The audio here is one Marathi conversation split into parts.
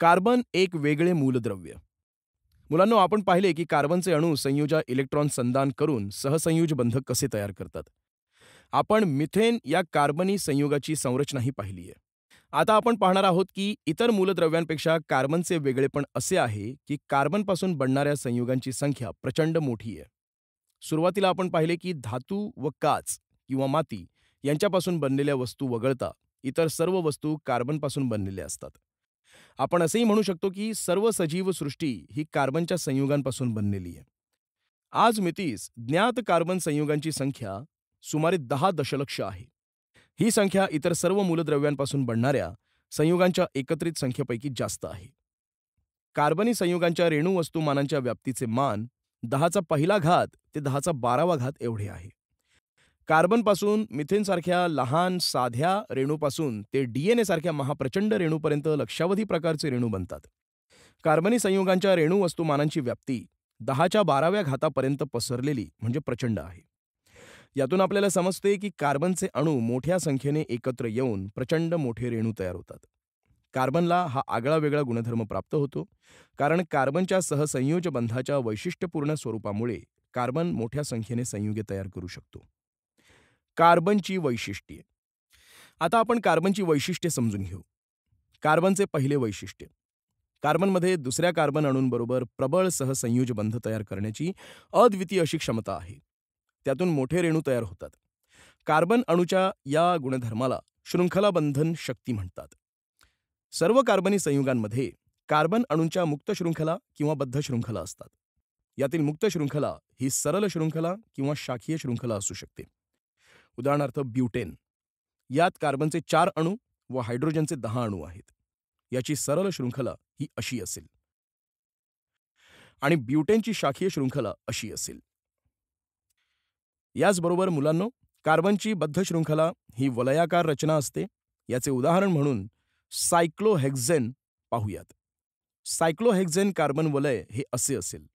कार्बन एक वेगळे मूलद्रव्य मुलांना आपण पाहिले की कार्बनचे अणू संयुजा इलेक्ट्रॉन संदान करून सहसंयुज बंधक कसे तयार करतात आपण मिथेन या कार्बनी संयुगाची संरचनाही पाहिली आहे आता आपण पाहणार आहोत की इतर मूलद्रव्यांपेक्षा कार्बनचे वेगळेपण असे आहे की कार्बनपासून बनणाऱ्या संयुगांची संख्या प्रचंड मोठी आहे सुरुवातीला आपण पाहिले की धातू व काच किंवा माती यांच्यापासून बनलेल्या वस्तू वगळता इतर सर्व वस्तू कार्बनपासून बनलेल्या असतात आपण असेही म्हणू शकतो की सर्व सजीव सृष्टी ही कार्बनच्या संयुगांपासून बनलेली आहे आज मितीस ज्ञात कार्बन संयुगांची संख्या सुमारे दहा दशलक्ष आहे ही संख्या इतर सर्व मूलद्रव्यांपासून बनणाऱ्या संयुगांच्या एकत्रित संख्येपैकी जास्त आहे कार्बनी संयुगांच्या रेणू वस्तुमानांच्या व्याप्तीचे मान दहाचा पहिला घात ते दहाचा बारावा घात एवढे आहे कार्बनपासून मिथेनसारख्या लहान साध्या रेणूपासून ते डीएनए सारख्या महाप्रचंड रेणूपर्यंत लक्षावधी प्रकारचे रेणू बनतात कार्बनी संयुगांच्या रेणू वस्तुमानांची व्याप्ती दहाच्या बाराव्या घातापर्यंत पसरलेली म्हणजे प्रचंड आहे यातून आपल्याला समजते की कार्बनचे अणू मोठ्या संख्येने एकत्र येऊन प्रचंड मोठे रेणू तयार होतात कार्बनला हा आगळा वेगळा गुणधर्म प्राप्त होतो कारण कार्बनच्या सहसंयोजबंधाच्या बंधाच्या वैशिष्ट्यपूर्ण स्वरूपामुळे कार्बन मोठ्या संख्येने संयुगे तयार करू शकतो कार्बनची वैशिष्ट्ये आता आपण कार्बनची वैशिष्ट्ये समजून घेऊ कार्बनचे पहिले वैशिष्ट्य कार्बनमध्ये दुसऱ्या कार्बन अणूंबरोबर प्रबळ सहसंयुज बंध तयार करण्याची अद्वितीय अशी क्षमता आहे त्यातून मोठे रेणू तयार होतात कार्बन अणूच्या या गुणधर्माला शृंखला बंधन शक्ती म्हणतात सर्व कार्बनी संयुगांमध्ये कार्बन अणूंच्या मुक्त शृंखला किंवा बद्ध शृंखला असतात यातील मुक्त शृंखला ही सरल शृंखला किंवा शाखीय शृंखला असू शकते उदाहरणार्थ ब्युटेन यात कार्बनचे चार अणू व हायड्रोजनचे दहा अणू आहेत याची सरळ शृंखला ही अशी असेल आणि ब्युटेनची शाखीय शृंखला अशी असेल याचबरोबर मुलांनो कार्बनची बद्ध शृंखला ही वलयाकार रचना असते याचे उदाहरण म्हणून सायक्लोहेक्झेन पाहूयात सायक्लोहेक्झेन कार्बन वलय हे असे असेल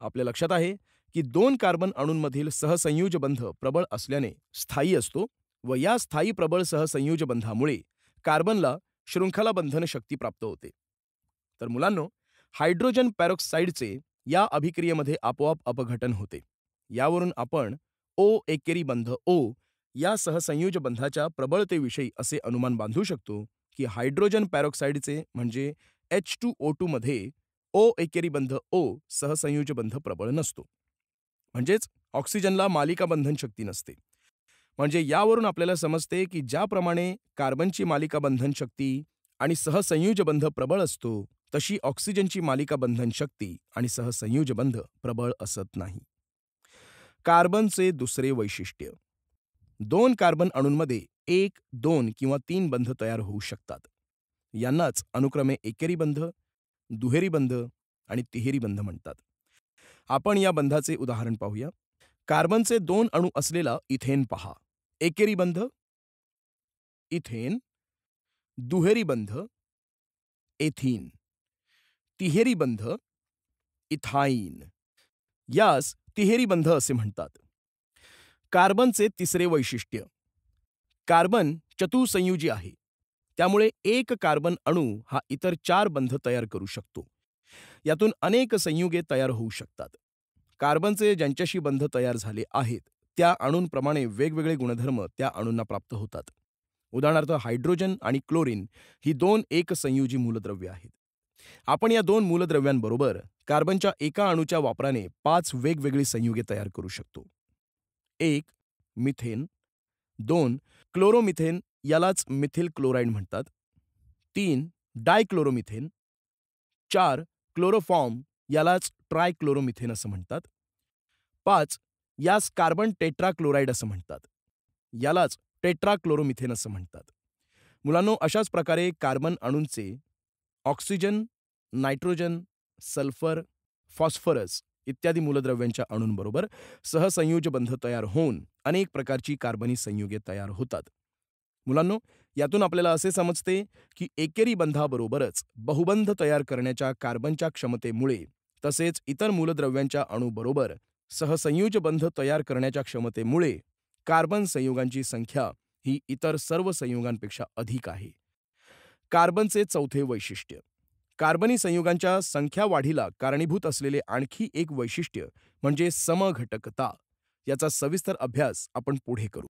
आपल्या लक्षात आहे की दोन कार्बन अणूंमधील सहसंयुजबंध बंध प्रबळ असल्याने स्थायी असतो व या स्थायी प्रबळ सहसंयुज बंधामुळे कार्बनला शृंखला बंधन शक्ती प्राप्त होते तर मुलांनो हायड्रोजन पॅरोक्साईडचे या अभिक्रियेमध्ये आपोआप अपघटन होते यावरून आपण ओ एकेरी बंध ओ या सहसंयुज बंधाच्या प्रबळतेविषयी असे अनुमान बांधू शकतो की हायड्रोजन पॅरोक्साईडचे म्हणजे एच टू ओ टूमध्ये ओ एकेरी बंध ओ सहसंयुज बंध प्रबळ नसतो म्हणजेच ऑक्सिजनला मालिका बंधन शक्ती नसते म्हणजे यावरून आपल्याला समजते की ज्याप्रमाणे कार्बनची मालिका बंधन शक्ती आणि बंध प्रबळ असतो तशी ऑक्सिजनची मालिका बंधन शक्ती आणि बंध प्रबळ असत नाही कार्बनचे दुसरे वैशिष्ट्य दोन कार्बन अणूंमध्ये एक दोन किंवा तीन बंध तयार होऊ शकतात यांनाच अनुक्रमे एकेरी बंध दुहेरी बंध आणि तिहेरी बंध म्हणतात आपण या बंधाचे उदाहरण पाहूया कार्बनचे दोन अणू असलेला इथेन पहा एकेरी बंध इथेन दुहेरी बंध एथीन तिहेरी बंध इथाईन यास तिहेरी बंध असे म्हणतात कार्बनचे तिसरे वैशिष्ट्य कार्बन चतुसंयुजी आहे त्यामुळे एक कार्बन अणू हा इतर चार बंध तयार करू शकतो यातून अनेक संयुगे तयार होऊ शकतात कार्बनचे ज्यांच्याशी बंध तयार झाले आहेत त्या अणूंप्रमाणे वेगवेगळे गुणधर्म त्या अणूंना प्राप्त होतात उदाहरणार्थ हायड्रोजन आणि क्लोरीन ही दोन एक संयुजी मूलद्रव्य आहेत आपण या दोन मूलद्रव्यांबरोबर कार्बनच्या एका अणूच्या वापराने पाच वेगवेगळी संयुगे तयार करू शकतो एक मिथेन दोन क्लोरोमिथेन यालाच मिथिल क्लोराईड म्हणतात तीन डायक्लोरोमिथेन चार क्लोरोफॉर्म यालाच ट्रायक्लोरोमिथेन असं म्हणतात पाच यास कार्बन टेट्राक्लोराईड असं म्हणतात यालाच टेट्राक्लोरोमिथेन असं म्हणतात मुलांनो अशाच प्रकारे कार्बन अणूंचे ऑक्सिजन नायट्रोजन सल्फर फॉस्फरस इत्यादी मूलद्रव्यांच्या अणूंबरोबर सहसंयोजबंध तयार होऊन अनेक प्रकारची कार्बनी संयुगे तयार होतात मुलांनो यातून आपल्याला असे समजते की एकेरी बंधाबरोबरच बहुबंध तयार करण्याच्या कार्बनच्या क्षमतेमुळे तसेच इतर मूलद्रव्यांच्या अणूबरोबर सहसंयुज बंध तयार करण्याच्या क्षमतेमुळे कार्बन संयुगांची संख्या ही इतर सर्व संयुगांपेक्षा अधिक आहे कार्बनचे चौथे वैशिष्ट्य कार्बनी संयुगांच्या संख्या वाढीला कारणीभूत असलेले आणखी एक वैशिष्ट्य म्हणजे समघटकता याचा सविस्तर अभ्यास आपण पुढे करू